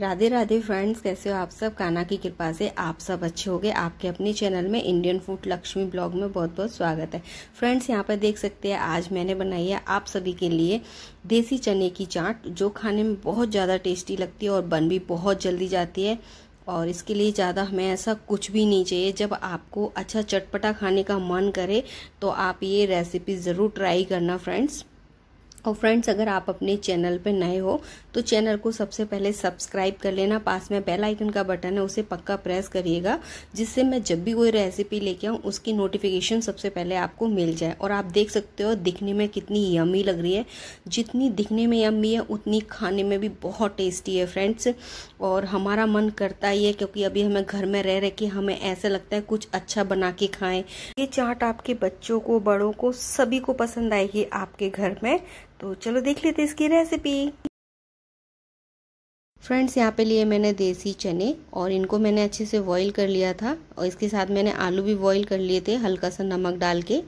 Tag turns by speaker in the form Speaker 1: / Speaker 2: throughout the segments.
Speaker 1: Radhe Radhe friends कैसे हो आप सब काना की कृपा से आप सब अच्छे हो आपके अपने चैनल में इंडियन फूड लक्ष्मी ब्लॉग में बहुत बहुत स्वागत है फ्रेंड्स यहाँ पर देख सकते हैं आज मैंने बनाई है आप सभी के लिए देसी चने की चाट जो खाने में बहुत ज़्यादा टेस्टी लगती है और बन भी बहुत जल्दी जाती है और इसके लिए ज़्यादा हमें ऐसा कुछ भी नहीं चाहिए जब आपको अच्छा चटपटा खाने का मन करे तो आप ये रेसिपी ज़रूर ट्राई करना फ्रेंड्स और फ्रेंड्स अगर आप अपने चैनल पर नए हो तो चैनल को सबसे पहले सब्सक्राइब कर लेना पास में बेल आइकन का बटन है उसे पक्का प्रेस करिएगा जिससे मैं जब भी कोई रेसिपी लेके आऊँ उसकी नोटिफिकेशन सबसे पहले आपको मिल जाए और आप देख सकते हो दिखने में कितनी यमी लग रही है जितनी दिखने में यमी है उतनी खाने में भी बहुत टेस्टी है फ्रेंड्स और हमारा मन करता ही है क्योंकि अभी हमें घर में रह रहे के हमें ऐसा लगता है कुछ अच्छा बना के खाएं ये चाट आपके बच्चों को बड़ों को सभी को पसंद आएगी आपके घर में तो चलो देख लेते इसकी रेसिपी फ्रेंड्स यहाँ पे लिए मैंने देसी चने और इनको मैंने अच्छे से बॉईल कर लिया था और इसके साथ मैंने आलू भी बॉईल कर लिए थे हल्का सा नमक डाल के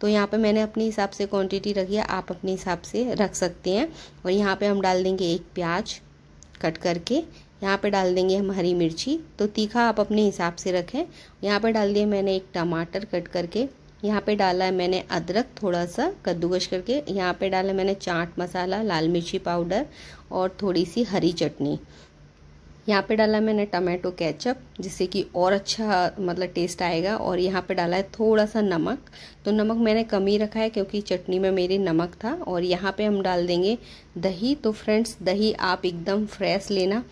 Speaker 1: तो यहाँ पे मैंने अपने हिसाब से क्वांटिटी रखी है आप अपने हिसाब से रख सकते हैं और यहाँ पे हम डाल देंगे एक प्याज कट करके यहाँ पे डाल देंगे हम हरी मिर्ची तो तीखा आप अपने हिसाब से रखें यहाँ पर डाल दिए मैंने एक टमाटर कट करके यहाँ पे डाला है मैंने अदरक थोड़ा सा कद्दूकश करके यहाँ पे डाला है मैंने चाट मसाला लाल मिर्ची पाउडर और थोड़ी सी हरी चटनी यहाँ पे डाला है मैंने टमाटो केचप जिससे कि और अच्छा मतलब टेस्ट आएगा और यहाँ पे डाला है थोड़ा सा नमक तो नमक मैंने कम ही रखा है क्योंकि चटनी में मेरी नमक था और यहाँ पे हम डाल देंगे दही तो फ्रेंड्स दही आप एकदम फ्रेश लेना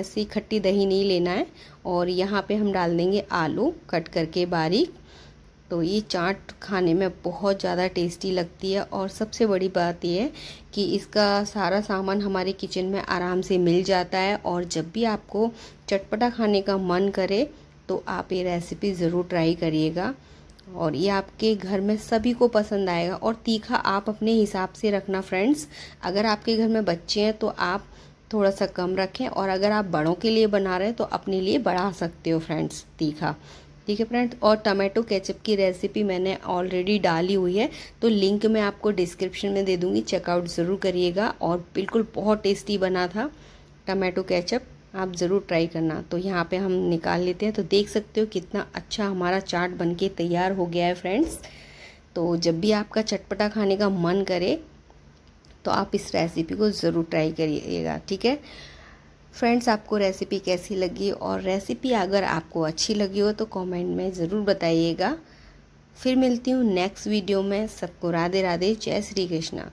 Speaker 1: ऐसी खट्टी दही नहीं लेना है और यहाँ पे हम डाल देंगे आलू कट करके बारीक तो ये चाट खाने में बहुत ज़्यादा टेस्टी लगती है और सबसे बड़ी बात ये है कि इसका सारा सामान हमारे किचन में आराम से मिल जाता है और जब भी आपको चटपटा खाने का मन करे तो आप ये रेसिपी ज़रूर ट्राई करिएगा और ये आपके घर में सभी को पसंद आएगा और तीखा आप अपने हिसाब से रखना फ्रेंड्स अगर आपके घर में बच्चे हैं तो आप थोड़ा सा कम रखें और अगर आप बड़ों के लिए बना रहे हैं तो अपने लिए बढ़ा सकते हो फ्रेंड्स तीखा ठीक है फ्रेंड्स और टमाटो केचप की रेसिपी मैंने ऑलरेडी डाली हुई है तो लिंक मैं आपको डिस्क्रिप्शन में दे दूंगी चेकआउट ज़रूर करिएगा और बिल्कुल बहुत टेस्टी बना था टमाटो केचप आप ज़रूर ट्राई करना तो यहाँ पे हम निकाल लेते हैं तो देख सकते हो कितना अच्छा हमारा चाट बनके तैयार हो गया है फ्रेंड्स तो जब भी आपका चटपटा खाने का मन करे तो आप इस रेसिपी को ज़रूर ट्राई करिएगा ठीक है फ्रेंड्स आपको रेसिपी कैसी लगी और रेसिपी अगर आपको अच्छी लगी हो तो कमेंट में ज़रूर बताइएगा फिर मिलती हूँ नेक्स्ट वीडियो में सबको राधे राधे जय श्री कृष्णा